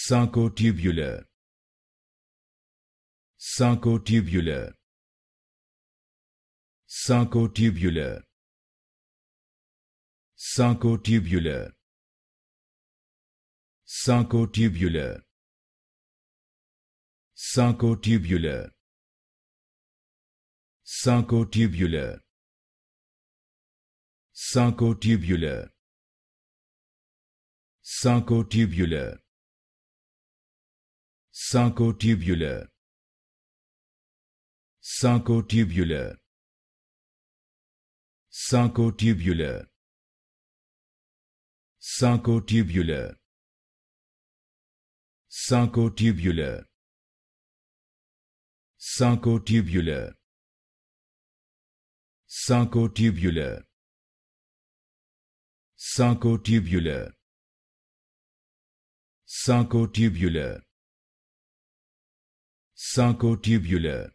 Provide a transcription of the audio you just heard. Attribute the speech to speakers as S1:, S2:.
S1: syncotubulaire syncotubulaire syncotubulaire syncotubulaire syncotubulaire syncotubulaire syncotubulaire syncotubulaire syncotubulaire syncotubulaire syncotubulaire syncotubulaire syncotubulaire syncotubulaire syncotubulaire syncotubulaire syncotubulaire syncotubulaire Sarcotubular